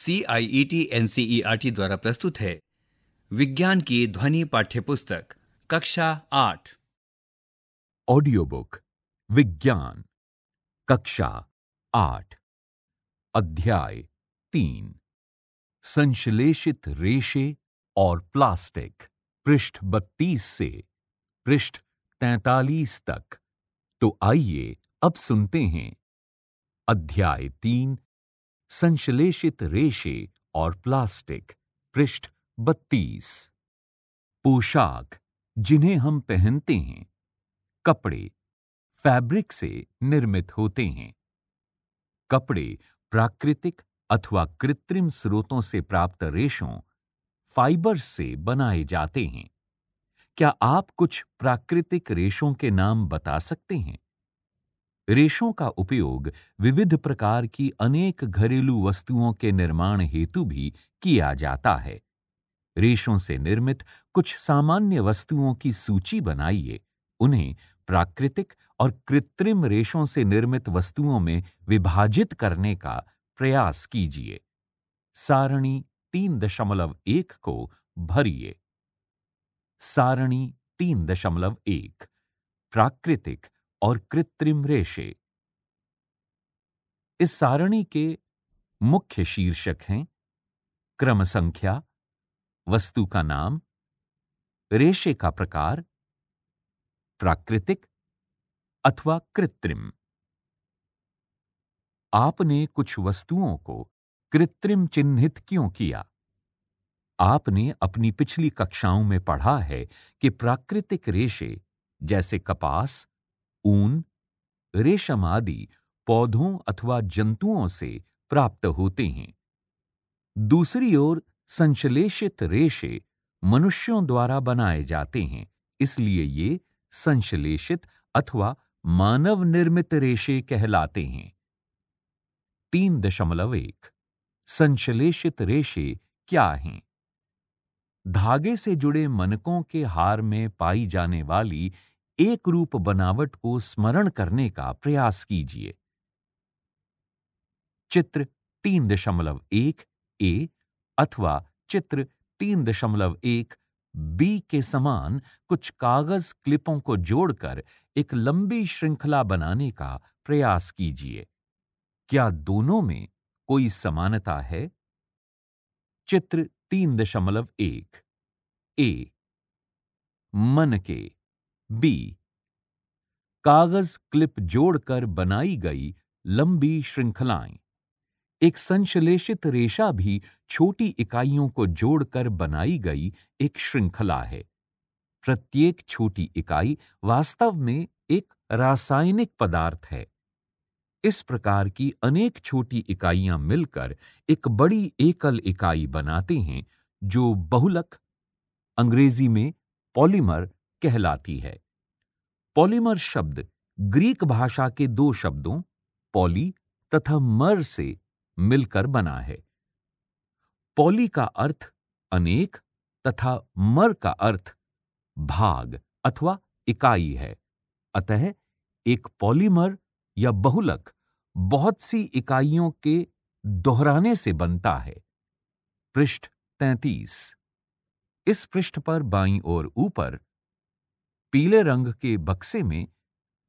C I E T N C E R T द्वारा प्रस्तुत है विज्ञान की ध्वनि पाठ्यपुस्तक कक्षा आठ ऑडियो बुक विज्ञान कक्षा आठ अध्याय तीन संश्लेषित रेशे और प्लास्टिक पृष्ठ बत्तीस से पृष्ठ तैतालीस तक तो आइए अब सुनते हैं अध्याय तीन संश्लेषित रेशे और प्लास्टिक पृष्ठ बत्तीस पोशाक जिन्हें हम पहनते हैं कपड़े फैब्रिक से निर्मित होते हैं कपड़े प्राकृतिक अथवा कृत्रिम स्रोतों से प्राप्त रेशों फाइबर से बनाए जाते हैं क्या आप कुछ प्राकृतिक रेशों के नाम बता सकते हैं रेशों का उपयोग विविध प्रकार की अनेक घरेलू वस्तुओं के निर्माण हेतु भी किया जाता है रेशों से निर्मित कुछ सामान्य वस्तुओं की सूची बनाइए उन्हें प्राकृतिक और कृत्रिम रेशों से निर्मित वस्तुओं में विभाजित करने का प्रयास कीजिए सारणी तीन दशमलव एक को भरिए सारणी तीन दशमलव एक प्राकृतिक और कृत्रिम रेशे इस सारणी के मुख्य शीर्षक हैं क्रम संख्या वस्तु का नाम रेशे का प्रकार प्राकृतिक अथवा कृत्रिम आपने कुछ वस्तुओं को कृत्रिम चिन्हित क्यों किया आपने अपनी पिछली कक्षाओं में पढ़ा है कि प्राकृतिक रेशे जैसे कपास ऊन रेशम आदि पौधों अथवा जंतुओं से प्राप्त होते हैं दूसरी ओर संश्लेषित रेशे मनुष्यों द्वारा बनाए जाते हैं इसलिए ये संश्लेषित अथवा मानव निर्मित रेशे कहलाते हैं तीन दशमलव एक संश्लेषित रेशे क्या हैं धागे से जुड़े मनकों के हार में पाई जाने वाली एक रूप बनावट को स्मरण करने का प्रयास कीजिए चित्र तीन दशमलव एक ए अथवा चित्र तीन दशमलव एक बी के समान कुछ कागज क्लिपों को जोड़कर एक लंबी श्रृंखला बनाने का प्रयास कीजिए क्या दोनों में कोई समानता है चित्र तीन दशमलव एक ए मन के बी कागज क्लिप जोड़कर बनाई गई लंबी श्रृंखलाएं एक संश्लेषित रेशा भी छोटी इकाइयों को जोड़कर बनाई गई एक श्रृंखला है प्रत्येक छोटी इकाई वास्तव में एक रासायनिक पदार्थ है इस प्रकार की अनेक छोटी इकाइयां मिलकर एक बड़ी एकल इकाई बनाते हैं जो बहुलक अंग्रेजी में पॉलीमर कहलाती है पॉलीमर शब्द ग्रीक भाषा के दो शब्दों पॉली तथा मर से मिलकर बना है पॉली का अर्थ अनेक तथा मर का अर्थ भाग अथवा इकाई है अतः एक पॉलीमर या बहुलक बहुत सी इकाइयों के दोहराने से बनता है पृष्ठ 33 इस पृष्ठ पर बाईं ओर ऊपर पीले रंग के बक्से में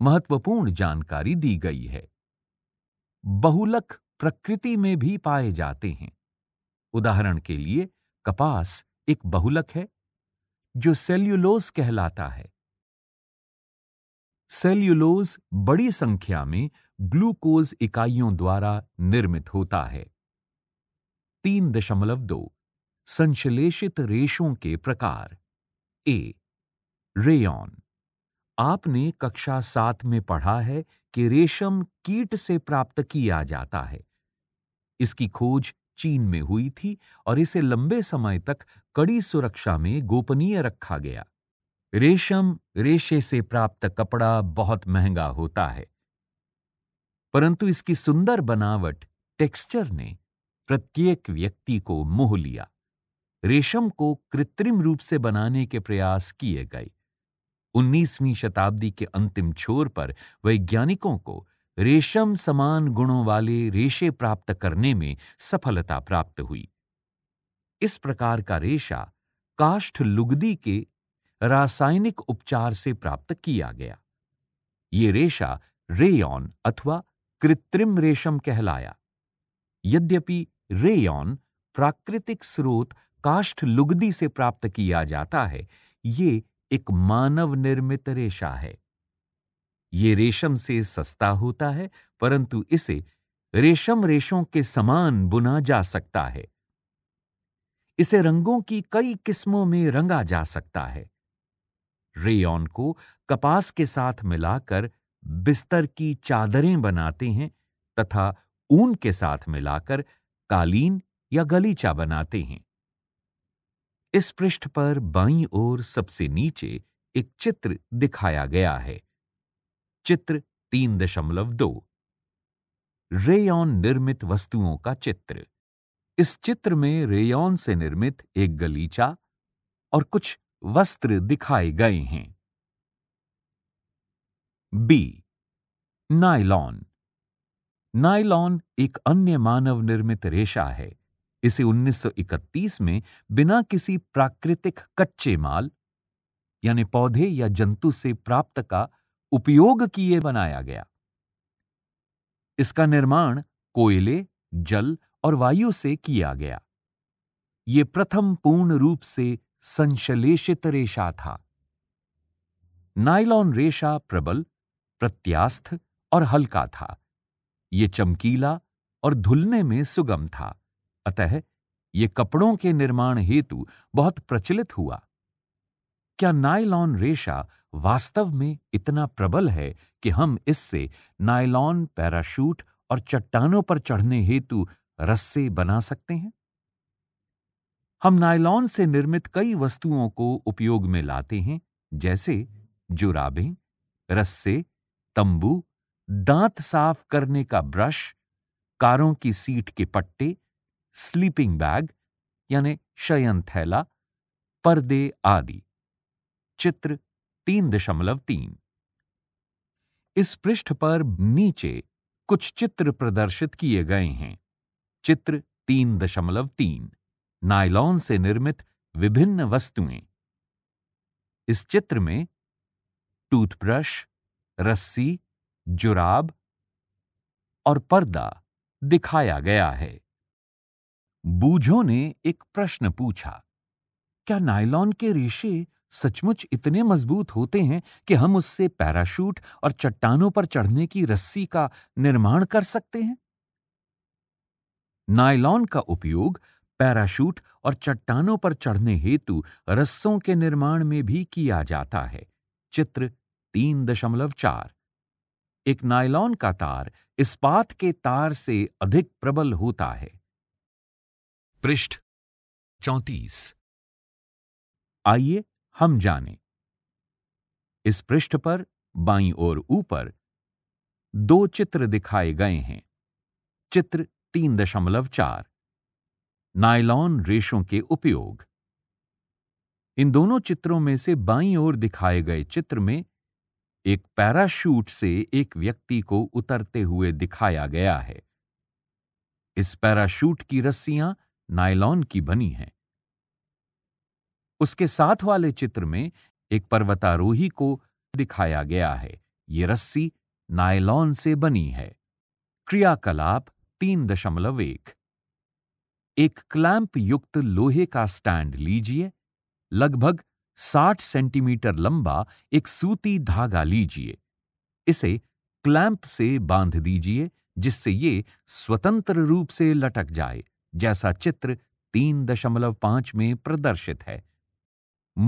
महत्वपूर्ण जानकारी दी गई है बहुलक प्रकृति में भी पाए जाते हैं उदाहरण के लिए कपास एक बहुलक है जो सेल्यूलोज कहलाता है सेल्यूलोज बड़ी संख्या में ग्लूकोज इकाइयों द्वारा निर्मित होता है तीन दशमलव दो संश्लेषित रेशों के प्रकार ए रेयन आपने कक्षा सात में पढ़ा है कि रेशम कीट से प्राप्त किया जाता है इसकी खोज चीन में हुई थी और इसे लंबे समय तक कड़ी सुरक्षा में गोपनीय रखा गया रेशम रेशे से प्राप्त कपड़ा बहुत महंगा होता है परंतु इसकी सुंदर बनावट टेक्सचर ने प्रत्येक व्यक्ति को मोह लिया रेशम को कृत्रिम रूप से बनाने के प्रयास किए गए 19वीं शताब्दी के अंतिम छोर पर वैज्ञानिकों को रेशम समान गुणों वाले रेशे प्राप्त करने में सफलता प्राप्त हुई इस प्रकार का रेशा काष्ठ लुगदी के रासायनिक उपचार से प्राप्त किया गया ये रेशा रेयॉन अथवा कृत्रिम रेशम कहलाया यद्यपि रेयॉन प्राकृतिक स्रोत काष्ठ लुगदी से प्राप्त किया जाता है ये एक मानव निर्मित रेशा है ये रेशम से सस्ता होता है परंतु इसे रेशम रेशों के समान बुना जा सकता है इसे रंगों की कई किस्मों में रंगा जा सकता है रेयन को कपास के साथ मिलाकर बिस्तर की चादरें बनाते हैं तथा ऊन के साथ मिलाकर कालीन या गलीचा बनाते हैं इस पृष्ठ पर बाईं ओर सबसे नीचे एक चित्र दिखाया गया है चित्र तीन दशमलव दो रेयॉन निर्मित वस्तुओं का चित्र इस चित्र में रेयॉन से निर्मित एक गलीचा और कुछ वस्त्र दिखाए गए हैं बी नाइलॉन नाइलॉन एक अन्य मानव निर्मित रेशा है इसे 1931 में बिना किसी प्राकृतिक कच्चे माल यानी पौधे या जंतु से प्राप्त का उपयोग किए बनाया गया इसका निर्माण कोयले जल और वायु से किया गया ये प्रथम पूर्ण रूप से संश्लेषित रेशा था नाइलॉन रेशा प्रबल प्रत्यास्थ और हल्का था यह चमकीला और धुलने में सुगम था अतः ये कपड़ों के निर्माण हेतु बहुत प्रचलित हुआ क्या नायलॉन रेशा वास्तव में इतना प्रबल है कि हम इससे नायलॉन पैराशूट और चट्टानों पर चढ़ने हेतु रस्से बना सकते हैं हम नायलॉन से निर्मित कई वस्तुओं को उपयोग में लाते हैं जैसे जुराबें रस्से तंबू दांत साफ करने का ब्रश कारों की सीट के पट्टे स्लीपिंग बैग यानी शयन थैला पर्दे आदि चित्र तीन दशमलव तीन इस पृष्ठ पर नीचे कुछ चित्र प्रदर्शित किए गए हैं चित्र तीन दशमलव तीन नायलॉन से निर्मित विभिन्न वस्तुएं इस चित्र में टूथब्रश रस्सी जुराब और पर्दा दिखाया गया है बूझो ने एक प्रश्न पूछा क्या नायलॉन के रेशे सचमुच इतने मजबूत होते हैं कि हम उससे पैराशूट और चट्टानों पर चढ़ने की रस्सी का निर्माण कर सकते हैं नायलॉन का उपयोग पैराशूट और चट्टानों पर चढ़ने हेतु रस्सों के निर्माण में भी किया जाता है चित्र तीन दशमलव चार एक नायलॉन का तार इस्पात के तार से अधिक प्रबल होता है पृष्ठ चौंतीस आइए हम जानें इस पृष्ठ पर बाई और ऊपर दो चित्र दिखाए गए हैं चित्र तीन दशमलव चार नायलॉन रेशों के उपयोग इन दोनों चित्रों में से बाई ओर दिखाए गए चित्र में एक पैराशूट से एक व्यक्ति को उतरते हुए दिखाया गया है इस पैराशूट की रस्सियां नायलॉन की बनी है उसके साथ वाले चित्र में एक पर्वतारोही को दिखाया गया है ये रस्सी नायलॉन से बनी है क्रियाकलाप तीन दशमलव एक एक क्लैंप युक्त लोहे का स्टैंड लीजिए लगभग 60 सेंटीमीटर लंबा एक सूती धागा लीजिए इसे क्लैंप से बांध दीजिए जिससे ये स्वतंत्र रूप से लटक जाए जैसा चित्र तीन दशमलव पांच में प्रदर्शित है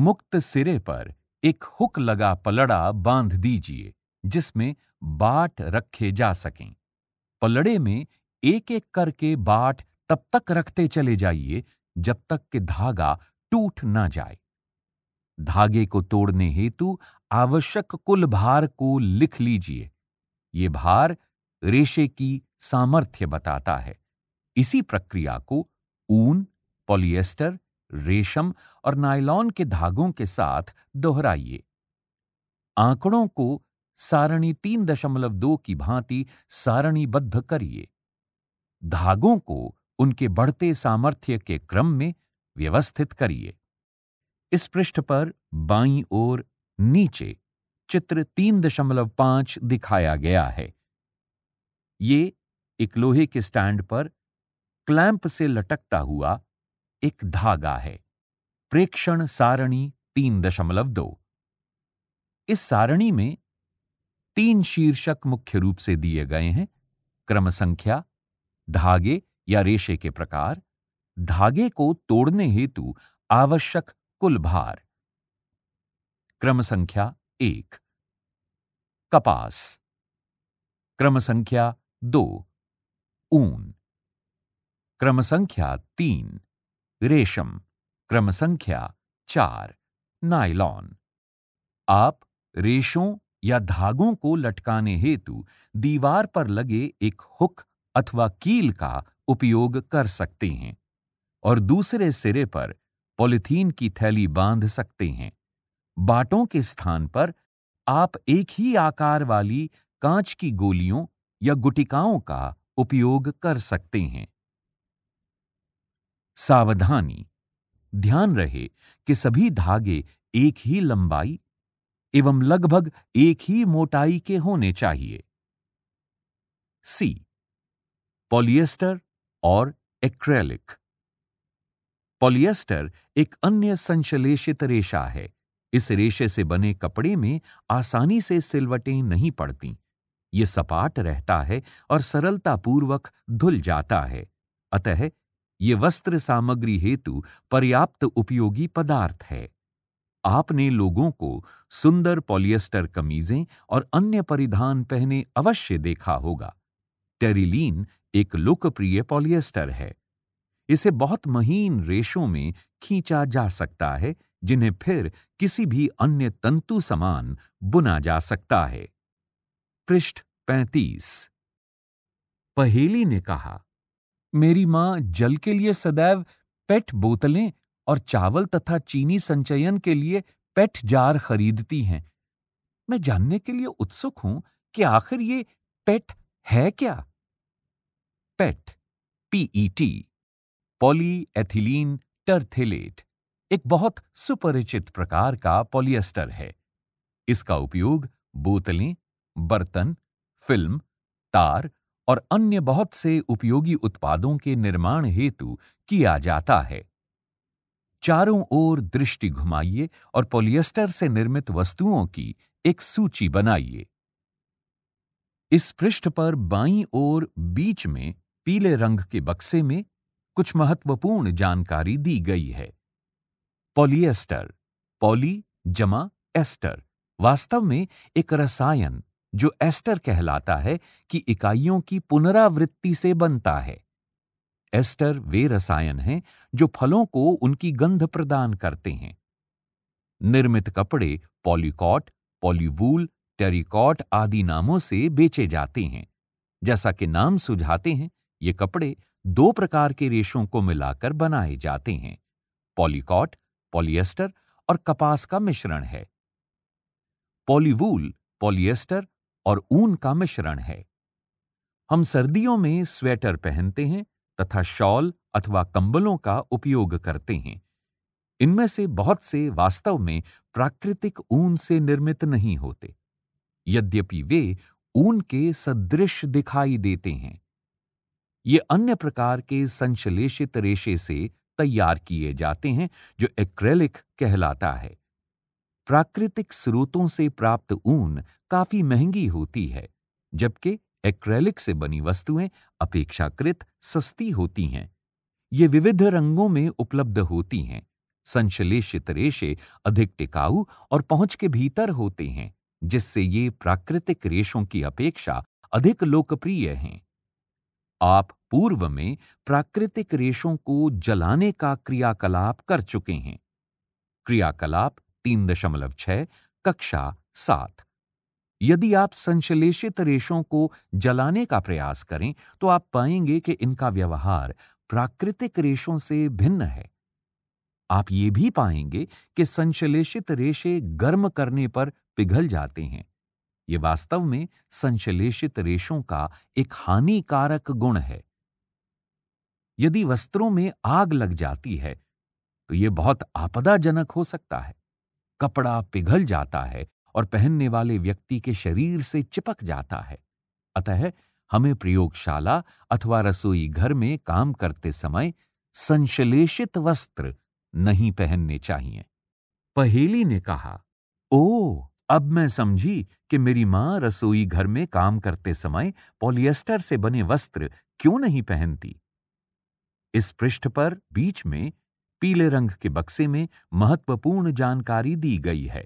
मुक्त सिरे पर एक हुक लगा पलड़ा बांध दीजिए जिसमें बाट रखे जा सकें पलड़े में एक एक करके बाट तब तक रखते चले जाइए जब तक कि धागा टूट ना जाए धागे को तोड़ने हेतु आवश्यक कुल भार को लिख लीजिए ये भार रेशे की सामर्थ्य बताता है इसी प्रक्रिया को ऊन पॉलिएस्टर रेशम और नायलॉन के धागों के साथ दोहराइए आंकड़ों को सारणी तीन दशमलव दो की भांति सारणीबद्ध करिए धागों को उनके बढ़ते सामर्थ्य के क्रम में व्यवस्थित करिए इस पृष्ठ पर बाईं ओर नीचे चित्र तीन दशमलव पांच दिखाया गया है ये एक लोहे के स्टैंड पर क्लैंप से लटकता हुआ एक धागा है प्रेक्षण सारणी तीन दशमलव दो इस सारणी में तीन शीर्षक मुख्य रूप से दिए गए हैं क्रम संख्या धागे या रेशे के प्रकार धागे को तोड़ने हेतु आवश्यक कुल भार क्रम संख्या एक कपास क्रम संख्या दो ऊन क्रम संख्या तीन रेशम क्रम संख्या चार नायलॉन आप रेशों या धागों को लटकाने हेतु दीवार पर लगे एक हुक अथवा कील का उपयोग कर सकते हैं और दूसरे सिरे पर पॉलिथीन की थैली बांध सकते हैं बाटों के स्थान पर आप एक ही आकार वाली कांच की गोलियों या गुटिकाओं का उपयोग कर सकते हैं सावधानी ध्यान रहे कि सभी धागे एक ही लंबाई एवं लगभग एक ही मोटाई के होने चाहिए सी पॉलिएस्टर और एक्रेलिक पॉलिएस्टर एक अन्य संश्लेषित रेशा है इस रेशे से बने कपड़े में आसानी से सिलवटें नहीं पड़ती ये सपाट रहता है और सरलतापूर्वक धुल जाता है अतः ये वस्त्र सामग्री हेतु पर्याप्त उपयोगी पदार्थ है आपने लोगों को सुंदर पॉलिएस्टर कमीजें और अन्य परिधान पहने अवश्य देखा होगा टेरिलीन एक लोकप्रिय पॉलिएस्टर है इसे बहुत महीन रेशों में खींचा जा सकता है जिन्हें फिर किसी भी अन्य तंतु समान बुना जा सकता है पृष्ठ पैंतीस पहेली ने कहा मेरी माँ जल के लिए सदैव पेट बोतलें और चावल तथा चीनी संचयन के लिए पेट जार खरीदती हैं मैं जानने के लिए उत्सुक हूं कि आखिर ये पेट है क्या PET e PET ethylene terephthalate एक बहुत सुपरिचित प्रकार का पॉलिएस्टर है इसका उपयोग बोतलें बर्तन फिल्म तार और अन्य बहुत से उपयोगी उत्पादों के निर्माण हेतु किया जाता है चारों ओर दृष्टि घुमाइए और पॉलिएस्टर से निर्मित वस्तुओं की एक सूची बनाइए इस पृष्ठ पर बाईं ओर बीच में पीले रंग के बक्से में कुछ महत्वपूर्ण जानकारी दी गई है पॉलिएस्टर पॉली जमा एस्टर वास्तव में एक रसायन जो एस्टर कहलाता है कि इकाइयों की पुनरावृत्ति से बनता है एस्टर वे रसायन हैं जो फलों को उनकी गंध प्रदान करते हैं निर्मित कपड़े पॉलीकॉट पॉलीवूल टेरिकॉट आदि नामों से बेचे जाते हैं जैसा कि नाम सुझाते हैं ये कपड़े दो प्रकार के रेशों को मिलाकर बनाए जाते हैं पॉलीकॉट पॉलिएस्टर और कपास का मिश्रण है पॉलीवूल पॉलिएस्टर और ऊन का मिश्रण है हम सर्दियों में स्वेटर पहनते हैं तथा शॉल अथवा कंबलों का उपयोग करते हैं इनमें से बहुत से वास्तव में प्राकृतिक ऊन से निर्मित नहीं होते यद्यपि वे ऊन के सदृश दिखाई देते हैं ये अन्य प्रकार के संश्लेषित रेशे से तैयार किए जाते हैं जो एक्रेलिक कहलाता है प्राकृतिक स्रोतों से प्राप्त ऊन काफी महंगी होती है जबकि एक्रेलिक से बनी वस्तुएं अपेक्षाकृत सस्ती होती हैं ये विविध रंगों में उपलब्ध होती हैं संश्लेषित रेशे अधिक टिकाऊ और पहुंच के भीतर होते हैं जिससे ये प्राकृतिक रेशों की अपेक्षा अधिक लोकप्रिय हैं आप पूर्व में प्राकृतिक रेशों को जलाने का क्रियाकलाप कर चुके हैं क्रियाकलाप तीन दशमलव छह कक्षा सात यदि आप संश्लेषित रेशों को जलाने का प्रयास करें तो आप पाएंगे कि इनका व्यवहार प्राकृतिक रेशों से भिन्न है आप ये भी पाएंगे कि संश्लेषित रेशे गर्म करने पर पिघल जाते हैं ये वास्तव में संश्लेषित रेशों का एक हानिकारक गुण है यदि वस्त्रों में आग लग जाती है तो यह बहुत आपदाजनक हो सकता है कपड़ा पिघल जाता है और पहनने वाले व्यक्ति के शरीर से चिपक जाता है अतः हमें प्रयोगशाला अथवा रसोई घर में काम करते समय संश्लेषित वस्त्र नहीं पहनने चाहिए पहेली ने कहा ओ अब मैं समझी कि मेरी मां रसोई घर में काम करते समय पॉलिएस्टर से बने वस्त्र क्यों नहीं पहनती इस पृष्ठ पर बीच में पीले रंग के बक्से में महत्वपूर्ण जानकारी दी गई है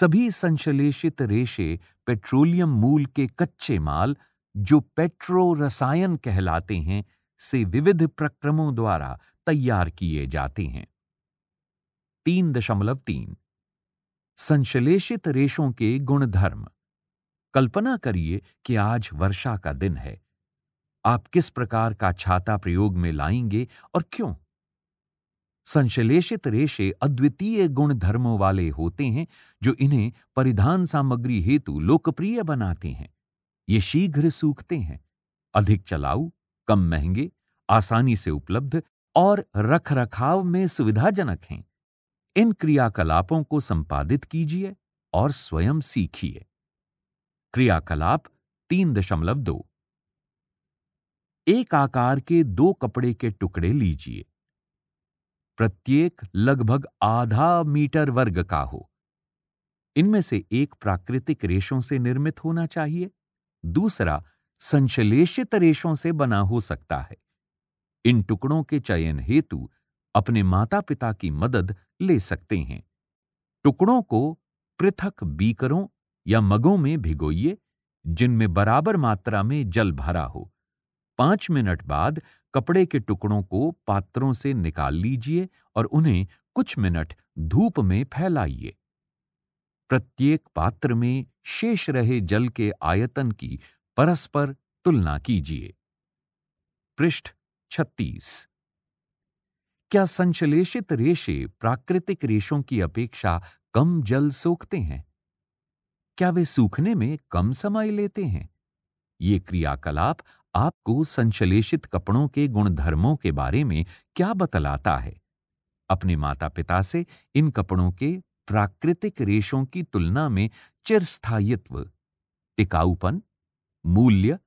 सभी संश्लेषित रेशे पेट्रोलियम मूल के कच्चे माल जो पेट्रो रसायन कहलाते हैं से विविध प्रक्रमों द्वारा तैयार किए जाते हैं तीन दशमलव तीन संश्लेषित रेशों के गुणधर्म कल्पना करिए कि आज वर्षा का दिन है आप किस प्रकार का छाता प्रयोग में लाएंगे और क्यों संश्लेषित रेशे अद्वितीय गुण धर्मों वाले होते हैं जो इन्हें परिधान सामग्री हेतु लोकप्रिय बनाते हैं ये शीघ्र सूखते हैं अधिक चलाऊ कम महंगे आसानी से उपलब्ध और रखरखाव में सुविधाजनक हैं इन क्रियाकलापों को संपादित कीजिए और स्वयं सीखिए क्रियाकलाप तीन दशमलव दो एक आकार के दो कपड़े के टुकड़े लीजिए प्रत्येक लगभग आधा मीटर वर्ग का हो इनमें से एक प्राकृतिक रेशों से निर्मित होना चाहिए दूसरा संश्लेषित रेशों से बना हो सकता है इन टुकड़ों के चयन हेतु अपने माता पिता की मदद ले सकते हैं टुकड़ों को पृथक बीकरों या मगों में भिगोइए जिनमें बराबर मात्रा में जल भरा हो पांच मिनट बाद कपड़े के टुकड़ों को पात्रों से निकाल लीजिए और उन्हें कुछ मिनट धूप में फैलाइए प्रत्येक पात्र में शेष रहे जल के आयतन की परस्पर तुलना कीजिए पृष्ठ छत्तीस क्या संश्लेषित रेशे प्राकृतिक रेशों की अपेक्षा कम जल सोखते हैं क्या वे सूखने में कम समय लेते हैं ये क्रियाकलाप आपको संश्लेषित कपड़ों के गुणधर्मों के बारे में क्या बतलाता है अपने माता पिता से इन कपड़ों के प्राकृतिक रेशों की तुलना में चिरस्थायित्व टिकाऊपन मूल्य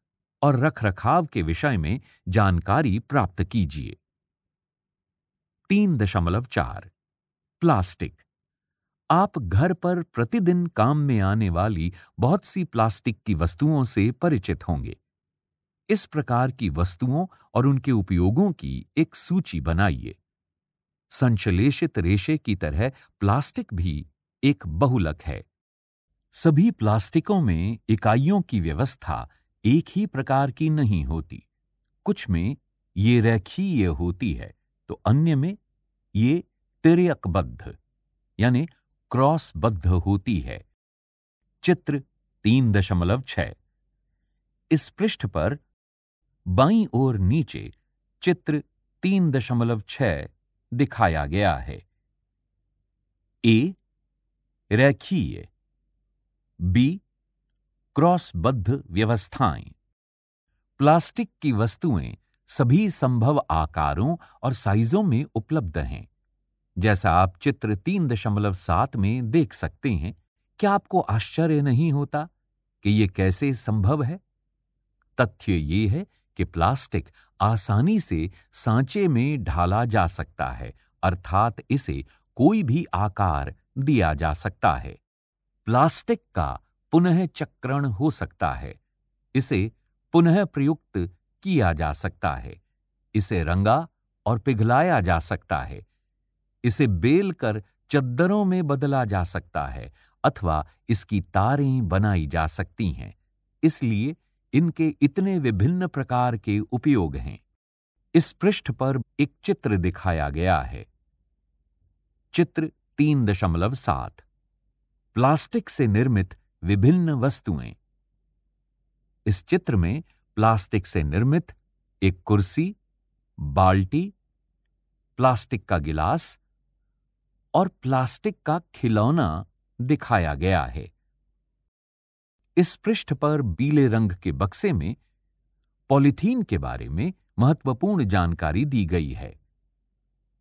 और रखरखाव के विषय में जानकारी प्राप्त कीजिए तीन दशमलव चार प्लास्टिक आप घर पर प्रतिदिन काम में आने वाली बहुत सी प्लास्टिक की वस्तुओं से परिचित होंगे इस प्रकार की वस्तुओं और उनके उपयोगों की एक सूची बनाइए संश्लेषित रेशे की तरह प्लास्टिक भी एक बहुलक है सभी प्लास्टिकों में इकाइयों की व्यवस्था एक ही प्रकार की नहीं होती कुछ में ये रेखीय होती है तो अन्य में ये तिरयकबद्ध यानी क्रॉसबद्ध होती है चित्र तीन दशमलव छ इस पृष्ठ पर बाईं ओर नीचे चित्र तीन दशमलव छह दिखाया गया है ए रेखीय बी क्रॉसबद्ध व्यवस्थाएं प्लास्टिक की वस्तुएं सभी संभव आकारों और साइजों में उपलब्ध हैं जैसा आप चित्र तीन दशमलव सात में देख सकते हैं क्या आपको आश्चर्य नहीं होता कि ये कैसे संभव है तथ्य ये है कि प्लास्टिक आसानी से सांचे में ढाला जा सकता है अर्थात इसे कोई भी आकार दिया जा सकता है प्लास्टिक का पुनः चक्रण हो सकता है इसे पुनः प्रयुक्त किया जा सकता है इसे रंगा और पिघलाया जा सकता है इसे बेल कर चद्दरों में बदला जा सकता है अथवा इसकी तारें बनाई जा सकती हैं इसलिए इनके इतने विभिन्न प्रकार के उपयोग हैं इस पृष्ठ पर एक चित्र दिखाया गया है चित्र तीन दशमलव सात प्लास्टिक से निर्मित विभिन्न वस्तुएं इस चित्र में प्लास्टिक से निर्मित एक कुर्सी बाल्टी प्लास्टिक का गिलास और प्लास्टिक का खिलौना दिखाया गया है इस पृष्ठ पर बीले रंग के बक्से में पॉलीथीन के बारे में महत्वपूर्ण जानकारी दी गई है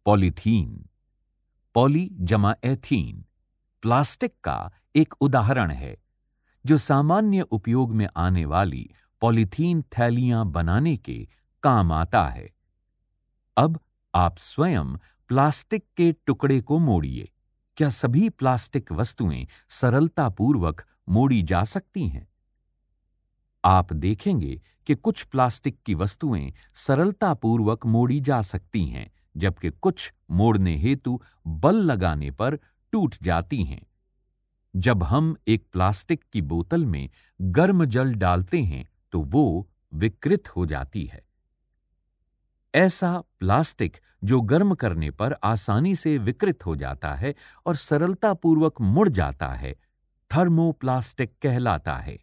पॉलिथीन पॉली जमा एथीन प्लास्टिक का एक उदाहरण है जो सामान्य उपयोग में आने वाली पॉलीथीन थैलियां बनाने के काम आता है अब आप स्वयं प्लास्टिक के टुकड़े को मोड़िए क्या सभी प्लास्टिक वस्तुएं सरलतापूर्वक मोड़ी जा सकती हैं आप देखेंगे कि कुछ प्लास्टिक की वस्तुएं सरलतापूर्वक मोड़ी जा सकती हैं जबकि कुछ मोड़ने हेतु बल लगाने पर टूट जाती हैं जब हम एक प्लास्टिक की बोतल में गर्म जल डालते हैं तो वो विकृत हो जाती है ऐसा प्लास्टिक जो गर्म करने पर आसानी से विकृत हो जाता है और सरलतापूर्वक मुड़ जाता है थर्मोप्लास्टिक कहलाता है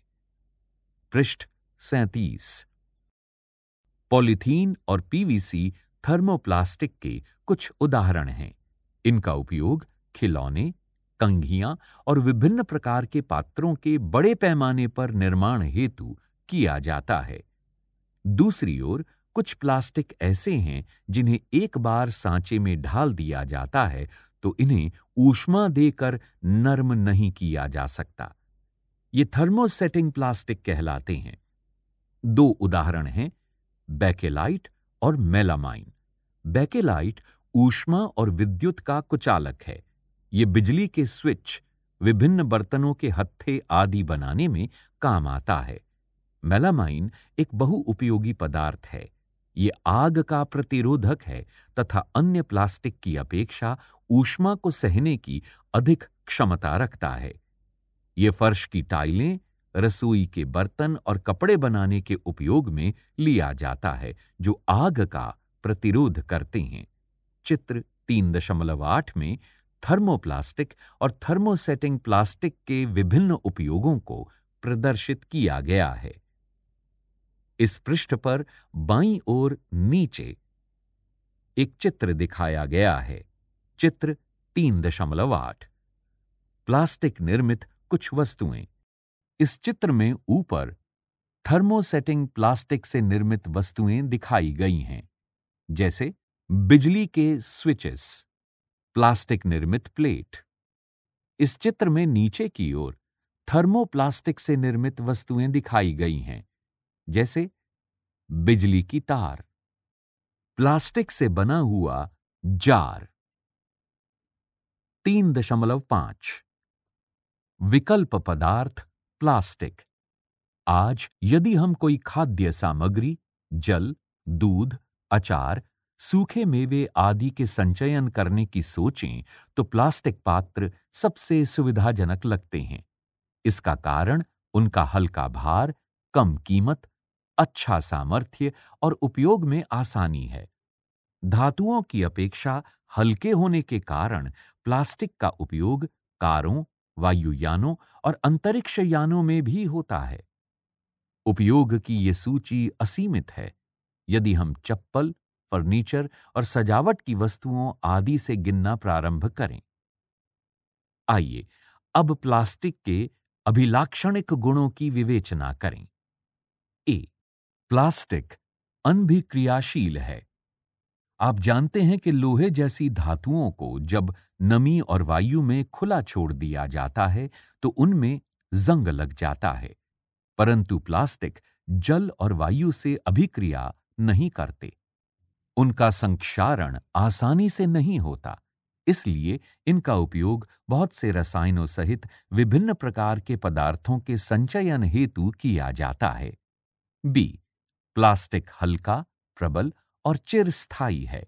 पृष्ठ सैतीस पॉलिथीन और पीवीसी थर्मोप्लास्टिक के कुछ उदाहरण हैं इनका उपयोग खिलौने कंघियां और विभिन्न प्रकार के पात्रों के बड़े पैमाने पर निर्माण हेतु किया जाता है दूसरी ओर कुछ प्लास्टिक ऐसे हैं जिन्हें एक बार सांचे में ढाल दिया जाता है तो इन्हें ऊष्मा देकर नर्म नहीं किया जा सकता ये थर्मोसेटिंग प्लास्टिक कहलाते हैं दो उदाहरण हैं बैकेलाइट और मेलामाइन बैकेलाइट ऊष्मा और विद्युत का कुचालक है ये बिजली के स्विच विभिन्न बर्तनों के हत्थे आदि बनाने में काम आता है मेलामाइन एक बहु उपयोगी पदार्थ है ये आग का प्रतिरोधक है तथा अन्य प्लास्टिक की अपेक्षा ऊष्मा को सहने की अधिक क्षमता रखता है ये फर्श की टाइलें रसोई के बर्तन और कपड़े बनाने के उपयोग में लिया जाता है जो आग का प्रतिरोध करते हैं चित्र 3.8 में थर्मोप्लास्टिक और थर्मोसेटिंग प्लास्टिक के विभिन्न उपयोगों को प्रदर्शित किया गया है इस पृष्ठ पर बाईं ओर नीचे एक चित्र दिखाया गया है चित्र तीन दशमलव आठ प्लास्टिक निर्मित कुछ वस्तुएं इस चित्र में ऊपर थर्मोसेटिंग प्लास्टिक से निर्मित वस्तुएं दिखाई गई हैं जैसे बिजली के स्विचेस प्लास्टिक निर्मित प्लेट इस चित्र में नीचे की ओर थर्मोप्लास्टिक से निर्मित वस्तुएं दिखाई गई हैं जैसे बिजली की तार प्लास्टिक से बना हुआ जार तीन दशमलव पांच विकल्प पदार्थ प्लास्टिक आज यदि हम कोई खाद्य सामग्री जल दूध अचार सूखे मेवे आदि के संचयन करने की सोचें तो प्लास्टिक पात्र सबसे सुविधाजनक लगते हैं इसका कारण उनका हल्का भार कम कीमत अच्छा सामर्थ्य और उपयोग में आसानी है धातुओं की अपेक्षा हल्के होने के कारण प्लास्टिक का उपयोग कारों वायुयानों और अंतरिक्ष यानों में भी होता है उपयोग की ये सूची असीमित है यदि हम चप्पल फर्नीचर और सजावट की वस्तुओं आदि से गिनना प्रारंभ करें आइए अब प्लास्टिक के अभिलाक्षणिक गुणों की विवेचना करें ए प्लास्टिक अनभिक्रियाशील है आप जानते हैं कि लोहे जैसी धातुओं को जब नमी और वायु में खुला छोड़ दिया जाता है तो उनमें जंग लग जाता है परंतु प्लास्टिक जल और वायु से अभिक्रिया नहीं करते उनका संक्षारण आसानी से नहीं होता इसलिए इनका उपयोग बहुत से रसायनों सहित विभिन्न प्रकार के पदार्थों के संचयन हेतु किया जाता है बी प्लास्टिक हल्का प्रबल और चिरस्थायी है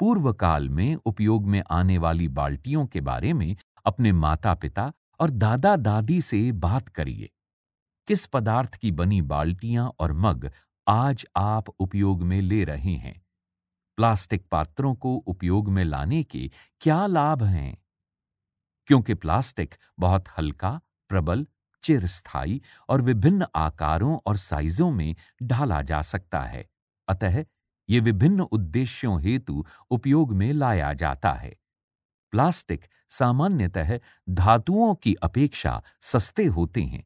पूर्व काल में उपयोग में आने वाली बाल्टियों के बारे में अपने माता पिता और दादा दादी से बात करिए किस पदार्थ की बनी बाल्टियां और मग आज आप उपयोग में ले रहे हैं प्लास्टिक पात्रों को उपयोग में लाने के क्या लाभ हैं क्योंकि प्लास्टिक बहुत हल्का प्रबल चिरस्थायी और विभिन्न आकारों और साइजों में ढाला जा सकता है अतः ये विभिन्न उद्देश्यों हेतु उपयोग में लाया जाता है प्लास्टिक सामान्यतः धातुओं की अपेक्षा सस्ते होते हैं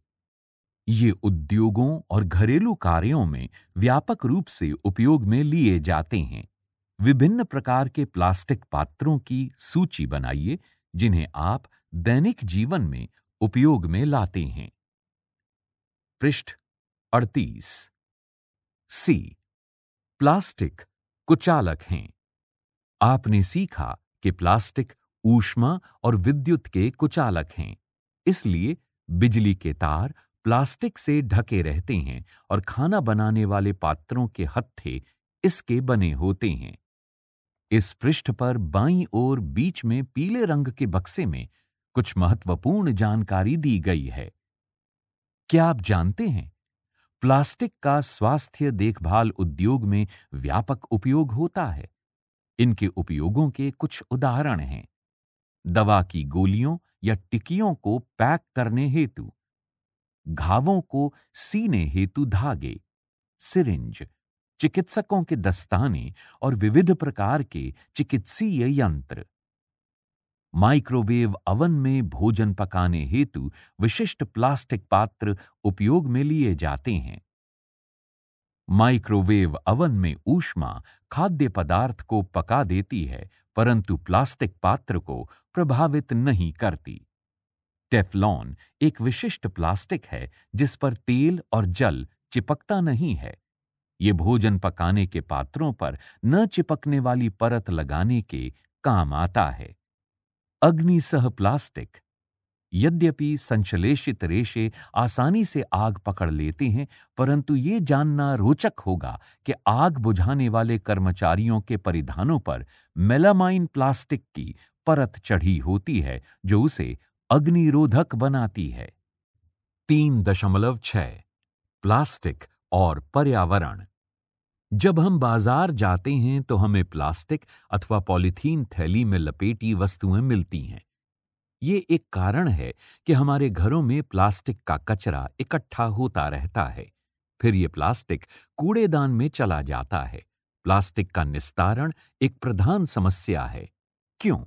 ये उद्योगों और घरेलू कार्यों में व्यापक रूप से उपयोग में लिए जाते हैं विभिन्न प्रकार के प्लास्टिक पात्रों की सूची बनाइए जिन्हें आप दैनिक जीवन में उपयोग में लाते हैं पृष्ठ अड़तीस सी प्लास्टिक कुचालक हैं आपने सीखा कि प्लास्टिक ऊष्मा और विद्युत के कुचालक हैं इसलिए बिजली के तार प्लास्टिक से ढके रहते हैं और खाना बनाने वाले पात्रों के हत्थे इसके बने होते हैं इस पृष्ठ पर बाईं ओर बीच में पीले रंग के बक्से में कुछ महत्वपूर्ण जानकारी दी गई है क्या आप जानते हैं प्लास्टिक का स्वास्थ्य देखभाल उद्योग में व्यापक उपयोग होता है इनके उपयोगों के कुछ उदाहरण हैं दवा की गोलियों या टिकियों को पैक करने हेतु घावों को सीने हेतु धागे सिरिंज चिकित्सकों के दस्ताने और विविध प्रकार के चिकित्सीय यंत्र माइक्रोवेव अवन में भोजन पकाने हेतु विशिष्ट प्लास्टिक पात्र उपयोग में लिए जाते हैं माइक्रोवेव अवन में ऊष्मा खाद्य पदार्थ को पका देती है परंतु प्लास्टिक पात्र को प्रभावित नहीं करती टेफलॉन एक विशिष्ट प्लास्टिक है जिस पर तेल और जल चिपकता नहीं है ये भोजन पकाने के पात्रों पर न चिपकने वाली परत लगाने के काम आता है अग्नि सह प्लास्टिक यद्यपि संश्लेषित रेशे आसानी से आग पकड़ लेते हैं परंतु ये जानना रोचक होगा कि आग बुझाने वाले कर्मचारियों के परिधानों पर मेलामाइन प्लास्टिक की परत चढ़ी होती है जो उसे अग्निरोधक बनाती है तीन दशमलव छ प्लास्टिक और पर्यावरण जब हम बाजार जाते हैं तो हमें प्लास्टिक अथवा पॉलीथीन थैली में लपेटी वस्तुएं मिलती हैं ये एक कारण है कि हमारे घरों में प्लास्टिक का कचरा इकट्ठा होता रहता है फिर ये प्लास्टिक कूड़ेदान में चला जाता है प्लास्टिक का निस्तारण एक प्रधान समस्या है क्यों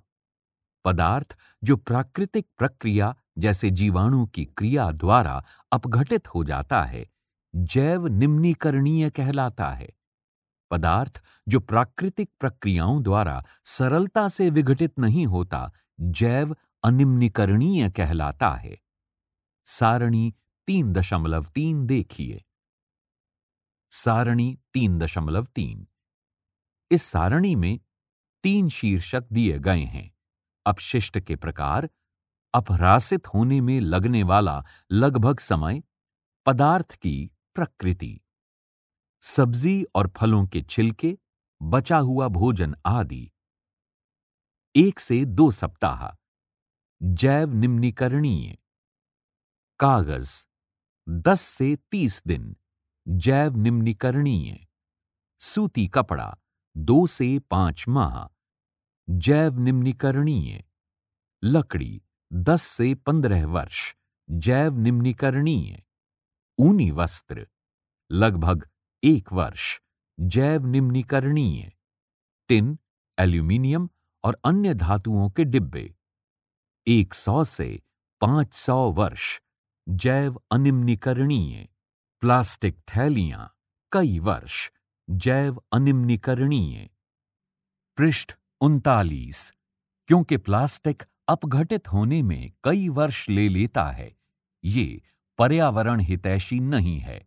पदार्थ जो प्राकृतिक प्रक्रिया जैसे जीवाणु की क्रिया द्वारा अपघटित हो जाता है जैव निम्नीकरणीय कहलाता है पदार्थ जो प्राकृतिक प्रक्रियाओं द्वारा सरलता से विघटित नहीं होता जैव अनिम्निकरणीय कहलाता है सारणी तीन दशमलव तीन देखिए सारणी तीन दशमलव तीन इस सारणी में तीन शीर्षक दिए गए हैं अपशिष्ट के प्रकार अपहरासित होने में लगने वाला लगभग समय पदार्थ की प्रकृति सब्जी और फलों के छिलके बचा हुआ भोजन आदि एक से दो सप्ताह जैव निम्नीकरणीय कागज दस से तीस दिन जैव निम्नीकरणीय सूती कपड़ा दो से पांच माह जैव निम्नीकरणीय लकड़ी दस से पंद्रह वर्ष जैव निम्नीकरणीय ऊनी वस्त्र लगभग एक वर्ष जैव निम्नीकरणीय टिन एल्यूमिनियम और अन्य धातुओं के डिब्बे 100 से 500 वर्ष जैव अनिम्नीकरणीय प्लास्टिक थैलियां कई वर्ष जैव अनिम्नीकरणीय पृष्ठ उनतालीस क्योंकि प्लास्टिक अपघटित होने में कई वर्ष ले लेता है ये पर्यावरण हितैषी नहीं है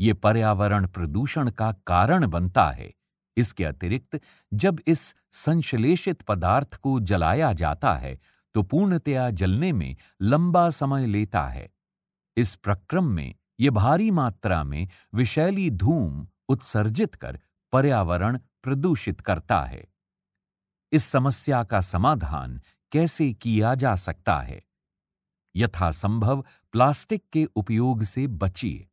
ये पर्यावरण प्रदूषण का कारण बनता है इसके अतिरिक्त जब इस संश्लेषित पदार्थ को जलाया जाता है तो पूर्णतया जलने में लंबा समय लेता है इस प्रक्रम में ये भारी मात्रा में विषैली धूम उत्सर्जित कर पर्यावरण प्रदूषित करता है इस समस्या का समाधान कैसे किया जा सकता है यथासंभव प्लास्टिक के उपयोग से बचिए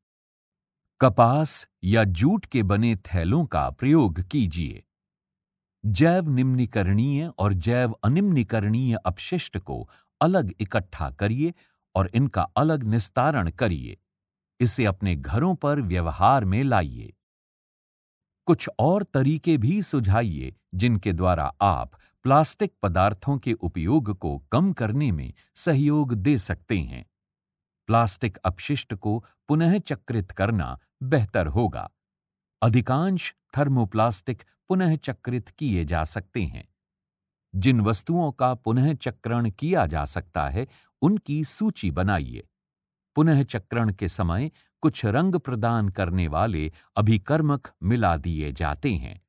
कपास या जूट के बने थैलों का प्रयोग कीजिए जैव निम्नीकरणीय और जैव अनिम्नीकरणीय अपशिष्ट को अलग इकट्ठा करिए और इनका अलग निस्तारण करिए इसे अपने घरों पर व्यवहार में लाइए कुछ और तरीके भी सुझाइए जिनके द्वारा आप प्लास्टिक पदार्थों के उपयोग को कम करने में सहयोग दे सकते हैं प्लास्टिक अपशिष्ट को पुनः चक्रित करना बेहतर होगा अधिकांश थर्मोप्लास्टिक पुनः चक्रित किए जा सकते हैं जिन वस्तुओं का पुनः चक्रण किया जा सकता है उनकी सूची बनाइए पुनः चक्रण के समय कुछ रंग प्रदान करने वाले अभिकर्मक मिला दिए जाते हैं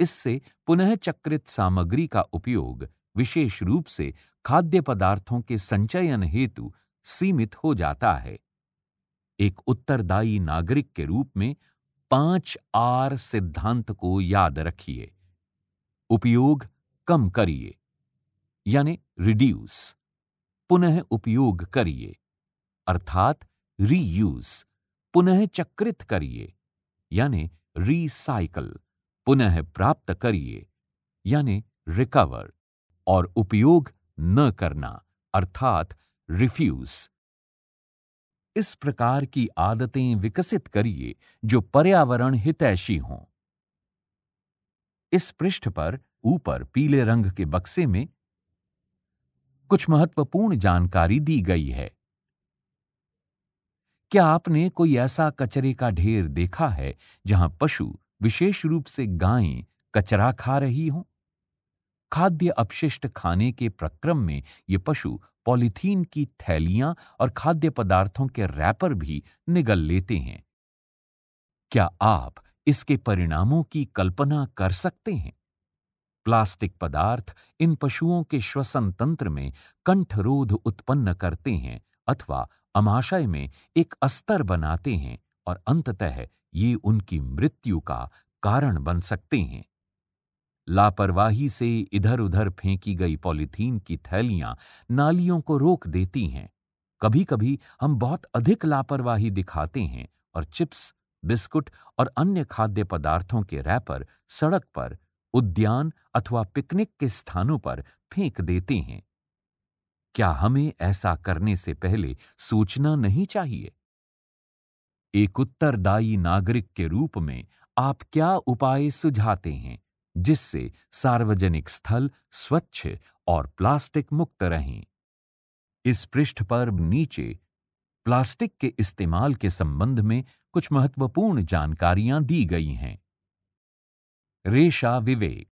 इससे पुनः चक्रित सामग्री का उपयोग विशेष रूप से खाद्य पदार्थों के संचयन हेतु सीमित हो जाता है एक उत्तरदायी नागरिक के रूप में पांच आर सिद्धांत को याद रखिए उपयोग कम करिए यानी रिड्यूस पुनः उपयोग करिए अर्थात रीयूज पुनः चक्रित करिए यानी रिसाइकल पुनः प्राप्त करिए यानी रिकवर और उपयोग न करना अर्थात रिफ्यूज इस प्रकार की आदतें विकसित करिए जो पर्यावरण हितैषी हों इस पृष्ठ पर ऊपर पीले रंग के बक्से में कुछ महत्वपूर्ण जानकारी दी गई है क्या आपने कोई ऐसा कचरे का ढेर देखा है जहां पशु विशेष रूप से गायें कचरा खा रही हों खाद्य अपशिष्ट खाने के प्रक्रम में ये पशु पॉलीथीन की थैलियां और खाद्य पदार्थों के रैपर भी निगल लेते हैं क्या आप इसके परिणामों की कल्पना कर सकते हैं प्लास्टिक पदार्थ इन पशुओं के श्वसन तंत्र में कंठरोध उत्पन्न करते हैं अथवा अमाशय में एक अस्तर बनाते हैं और अंततः ये उनकी मृत्यु का कारण बन सकते हैं लापरवाही से इधर उधर फेंकी गई पॉलीथीन की थैलियां नालियों को रोक देती हैं कभी कभी हम बहुत अधिक लापरवाही दिखाते हैं और चिप्स बिस्कुट और अन्य खाद्य पदार्थों के रैपर सड़क पर उद्यान अथवा पिकनिक के स्थानों पर फेंक देते हैं क्या हमें ऐसा करने से पहले सोचना नहीं चाहिए एक उत्तरदायी नागरिक के रूप में आप क्या उपाय सुझाते हैं जिससे सार्वजनिक स्थल स्वच्छ और प्लास्टिक मुक्त रहें इस पृष्ठ पर नीचे प्लास्टिक के इस्तेमाल के संबंध में कुछ महत्वपूर्ण जानकारियां दी गई हैं रेशा विवेक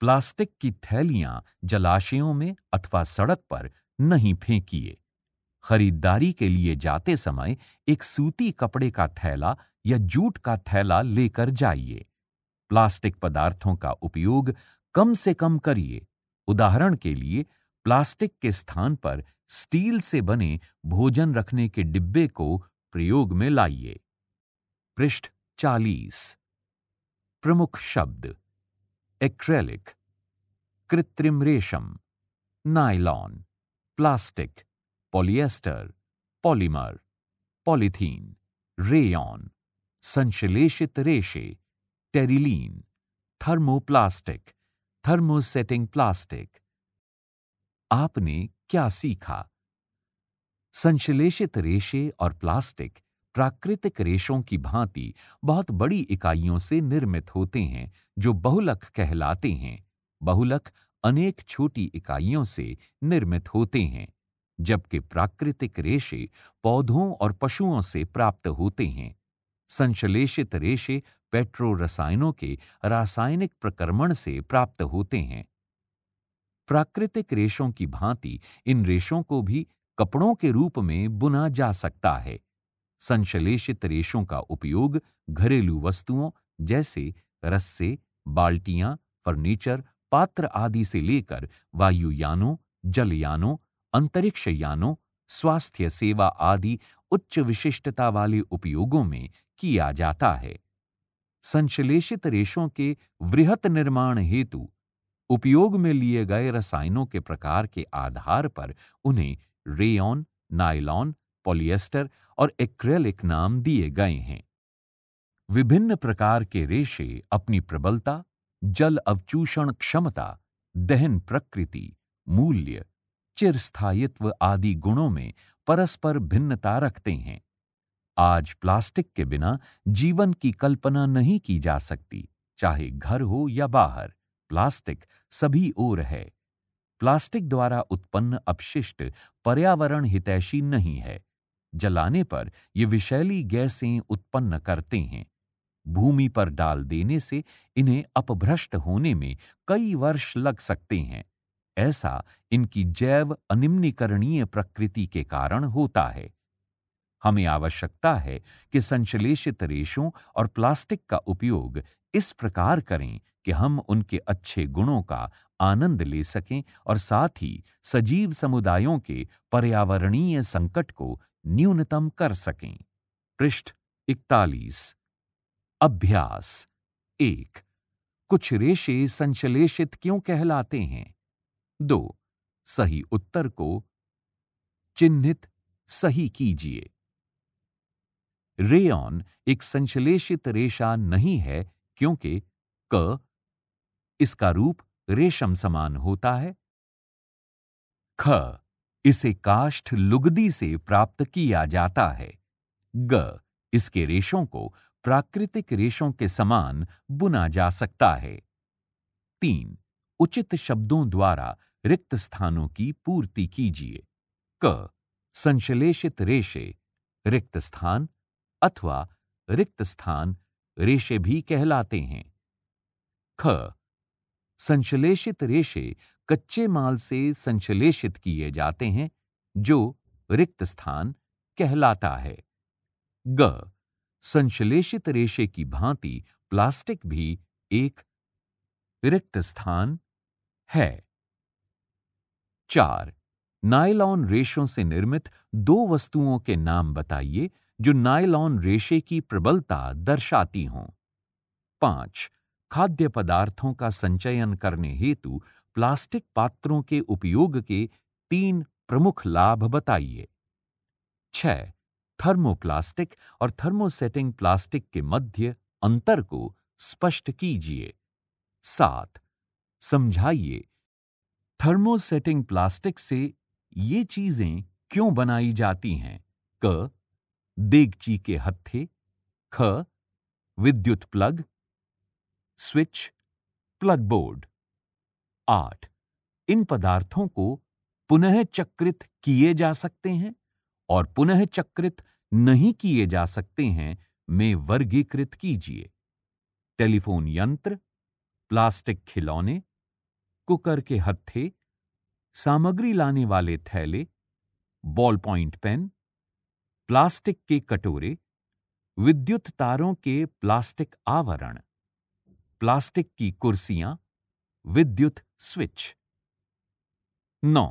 प्लास्टिक की थैलियां जलाशयों में अथवा सड़क पर नहीं फेंकिए खरीदारी के लिए जाते समय एक सूती कपड़े का थैला या जूट का थैला लेकर जाइए प्लास्टिक पदार्थों का उपयोग कम से कम करिए उदाहरण के लिए प्लास्टिक के स्थान पर स्टील से बने भोजन रखने के डिब्बे को प्रयोग में लाइए पृष्ठ 40 प्रमुख शब्द एक्रेलिक कृत्रिम रेशम nylon plastic polyester polymer polythene rayon संश्लेषित रेशे टेरिलीन थर्मोप्लास्टिक थर्मोसेटिंग प्लास्टिक आपने क्या सीखा संश्लेषित रेशे और प्लास्टिक प्राकृतिक रेशों की भांति बहुत बड़ी इकाइयों से निर्मित होते हैं जो बहुलक कहलाते हैं बहुलक अनेक छोटी इकाइयों से निर्मित होते हैं जबकि प्राकृतिक रेशे पौधों और पशुओं से प्राप्त होते हैं संश्लेषित रेशे पेट्रो रसायनों के रासायनिक प्रक्रमण से प्राप्त होते हैं प्राकृतिक रेशों की भांति इन रेशों को भी कपड़ों के रूप में बुना जा सकता है संश्लेषित रेशों का उपयोग घरेलू वस्तुओं जैसे रस्से बाल्टियां फर्नीचर पात्र आदि से लेकर वायुयानों जलयानों अंतरिक्ष यानों स्वास्थ्य सेवा आदि उच्च विशिष्टता वाले उपयोगों में किया जाता है संश्लेषित रेशों के वृहत निर्माण हेतु उपयोग में लिए गए रसायनों के प्रकार के आधार पर उन्हें रेयन नाइलॉन पॉलिएस्टर और एक्रेलिक नाम दिए गए हैं विभिन्न प्रकार के रेशे अपनी प्रबलता जल अवचूषण क्षमता दहन प्रकृति मूल्य चिरस्थायित्व आदि गुणों में परस्पर भिन्नता रखते हैं आज प्लास्टिक के बिना जीवन की कल्पना नहीं की जा सकती चाहे घर हो या बाहर प्लास्टिक सभी ओर है प्लास्टिक द्वारा उत्पन्न अपशिष्ट पर्यावरण हितैषी नहीं है जलाने पर ये विषैली गैसें उत्पन्न करते हैं भूमि पर डाल देने से इन्हें अपभ्रष्ट होने में कई वर्ष लग सकते हैं ऐसा इनकी जैव अनिम्नीकरणीय प्रकृति के कारण होता है हमें आवश्यकता है कि संश्लेषित रेशों और प्लास्टिक का उपयोग इस प्रकार करें कि हम उनके अच्छे गुणों का आनंद ले सकें और साथ ही सजीव समुदायों के पर्यावरणीय संकट को न्यूनतम कर सकें पृष्ठ इकतालीस अभ्यास एक कुछ रेशे संश्लेषित क्यों कहलाते हैं दो सही उत्तर को चिन्हित सही कीजिए रेऑन एक संश्लेषित रेशा नहीं है क्योंकि क इसका रूप रेशम समान होता है ख इसे काष्ठ लुगदी से प्राप्त किया जाता है ग इसके रेशों को प्राकृतिक रेशों के समान बुना जा सकता है तीन उचित शब्दों द्वारा रिक्त स्थानों की पूर्ति कीजिए क संश्लेषित रेशे रिक्त स्थान अथवा रिक्त स्थान रेशे भी कहलाते हैं ख संश्लेषित रेशे कच्चे माल से संश्लेषित किए जाते हैं जो रिक्त स्थान कहलाता है ग संश्लेषित रेशे की भांति प्लास्टिक भी एक रिक्त स्थान है चार नायलॉन रेशों से निर्मित दो वस्तुओं के नाम बताइए जो नायलॉन रेशे की प्रबलता दर्शाती हों पांच खाद्य पदार्थों का संचयन करने हेतु प्लास्टिक पात्रों के उपयोग के तीन प्रमुख लाभ बताइए छह थर्मोप्लास्टिक और थर्मोसेटिंग प्लास्टिक के मध्य अंतर को स्पष्ट कीजिए सात समझाइए थर्मोसेटिंग प्लास्टिक से ये चीजें क्यों बनाई जाती हैं क देगची के हत्थे ख विद्युत प्लग स्विच प्लग बोर्ड आठ इन पदार्थों को पुनः चक्रित किए जा सकते हैं और पुनः चक्रित नहीं किए जा सकते हैं में वर्गीकृत कीजिए टेलीफोन यंत्र प्लास्टिक खिलौने कुकर के हत्थे सामग्री लाने वाले थैले बॉल पॉइंट पेन प्लास्टिक के कटोरे विद्युत तारों के प्लास्टिक आवरण प्लास्टिक की कुर्सियां विद्युत स्विच नौ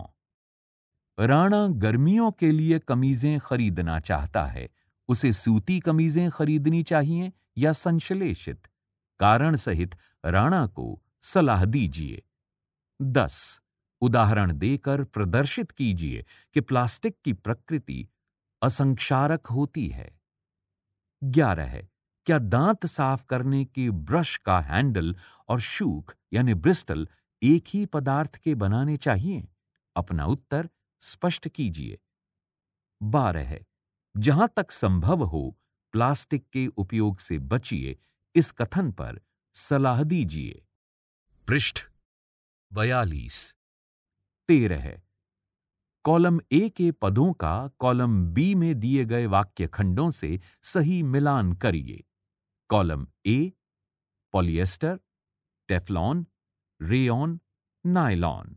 राणा गर्मियों के लिए कमीजें खरीदना चाहता है उसे सूती कमीजें खरीदनी चाहिए या संश्लेषित कारण सहित राणा को सलाह दीजिए दस उदाहरण देकर प्रदर्शित कीजिए कि प्लास्टिक की प्रकृति असंक्षारक होती है ग्यारह है क्या दांत साफ करने की ब्रश का हैंडल और शूक यानी ब्रिस्टल एक ही पदार्थ के बनाने चाहिए अपना उत्तर स्पष्ट कीजिए बारह है जहां तक संभव हो प्लास्टिक के उपयोग से बचिए इस कथन पर सलाह दीजिए पृष्ठ बयालीस तेरह है कॉलम ए के पदों का कॉलम बी में दिए गए वाक्य खंडों से सही मिलान करिए column A polyester Teflon rayon nylon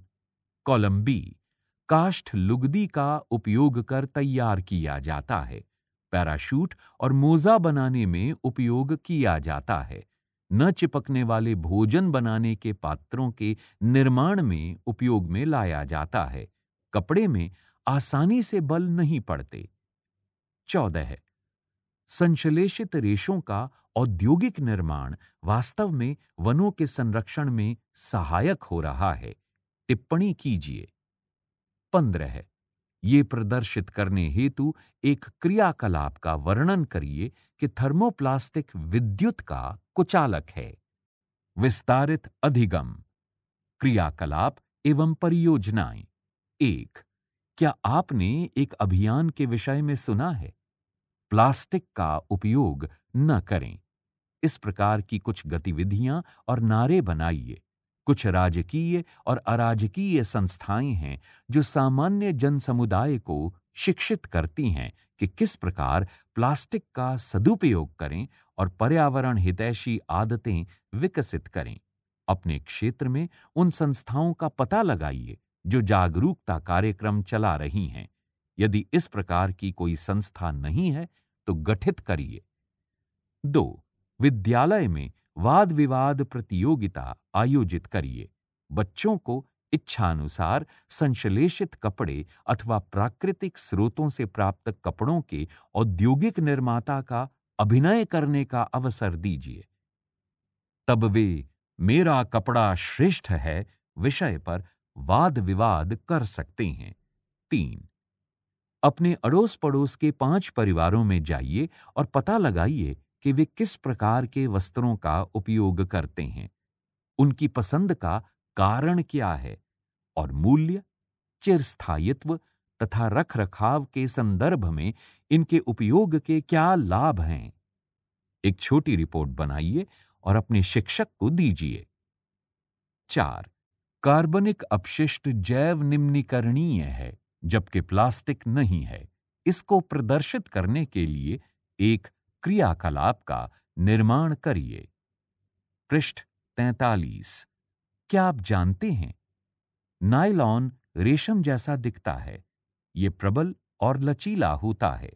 column B काष्ठ लुगदी का उपयोग कर तैयार किया जाता है पैराशूट और मोजा बनाने में उपयोग किया जाता है न चिपकने वाले भोजन बनाने के पात्रों के निर्माण में उपयोग में लाया जाता है कपड़े में आसानी से बल नहीं पड़ते चौदह संश्लेषित रेशों का औद्योगिक निर्माण वास्तव में वनों के संरक्षण में सहायक हो रहा है टिप्पणी कीजिए पंद्रह ये प्रदर्शित करने हेतु एक क्रियाकलाप का वर्णन करिए कि थर्मोप्लास्टिक विद्युत का कुचालक है विस्तारित अधिगम क्रियाकलाप एवं परियोजनाएं एक क्या आपने एक अभियान के विषय में सुना है प्लास्टिक का उपयोग न करें इस प्रकार की कुछ गतिविधियां और नारे बनाइए कुछ राजकीय और अराजकीय संस्थाएं हैं जो सामान्य जन समुदाय को शिक्षित करती हैं कि किस प्रकार प्लास्टिक का सदुपयोग करें और पर्यावरण हितैषी आदतें विकसित करें अपने क्षेत्र में उन संस्थाओं का पता लगाइए जो जागरूकता कार्यक्रम चला रही हैं यदि इस प्रकार की कोई संस्था नहीं है तो गठित करिए दो विद्यालय में वाद विवाद प्रतियोगिता आयोजित करिए बच्चों को इच्छानुसार संश्लेषित कपड़े अथवा प्राकृतिक स्रोतों से प्राप्त कपड़ों के औद्योगिक निर्माता का अभिनय करने का अवसर दीजिए तब वे मेरा कपड़ा श्रेष्ठ है विषय पर वाद विवाद कर सकते हैं तीन अपने अड़ोस पड़ोस के पांच परिवारों में जाइए और पता लगाइए कि वे किस प्रकार के वस्त्रों का उपयोग करते हैं उनकी पसंद का कारण क्या है और मूल्य चिरस्थायित्व तथा रख रखाव के संदर्भ में इनके उपयोग के क्या लाभ हैं एक छोटी रिपोर्ट बनाइए और अपने शिक्षक को दीजिए चार कार्बनिक अपशिष्ट जैव निम्नीकरणीय है जबकि प्लास्टिक नहीं है इसको प्रदर्शित करने के लिए एक क्रियाकलाप का निर्माण करिए पृष्ठ तैतालीस क्या आप जानते हैं नायलॉन रेशम जैसा दिखता है ये प्रबल और लचीला होता है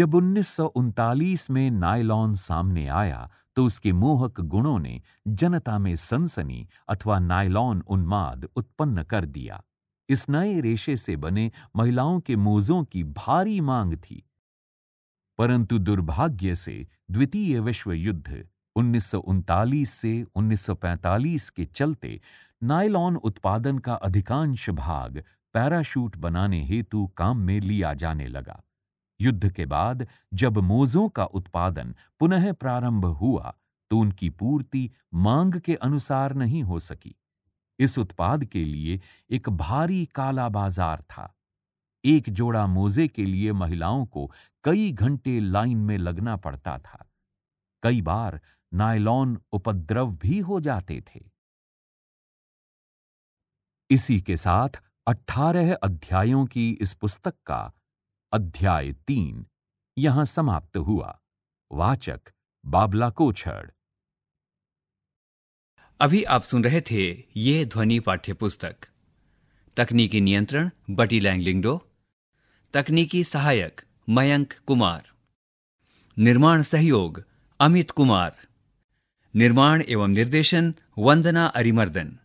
जब उन्नीस में नायलॉन सामने आया तो उसके मोहक गुणों ने जनता में सनसनी अथवा नायलॉन उन्माद उत्पन्न कर दिया इस नए रेशे से बने महिलाओं के मोजों की भारी मांग थी परंतु दुर्भाग्य से द्वितीय विश्व युद्ध उन्नीस से 1945 के चलते नायलॉन उत्पादन का अधिकांश भाग पैराशूट बनाने हेतु काम में लिया जाने लगा युद्ध के बाद जब मोजों का उत्पादन पुनः प्रारंभ हुआ तो उनकी पूर्ति मांग के अनुसार नहीं हो सकी इस उत्पाद के लिए एक भारी काला बाजार था एक जोड़ा मोजे के लिए महिलाओं को कई घंटे लाइन में लगना पड़ता था कई बार नायलॉन उपद्रव भी हो जाते थे इसी के साथ अट्ठारह अध्यायों की इस पुस्तक का अध्याय तीन यहां समाप्त हुआ वाचक बाबला कोछड़ अभी आप सुन रहे थे ये ध्वनि पाठ्य पुस्तक तकनीकी नियंत्रण बटी लैंगलिंगडो तकनीकी सहायक मयंक कुमार निर्माण सहयोग अमित कुमार निर्माण एवं निर्देशन वंदना अरिमर्दन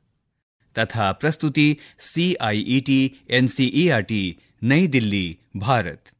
तथा प्रस्तुति C I E T N C E R T Nai Delhi Bharat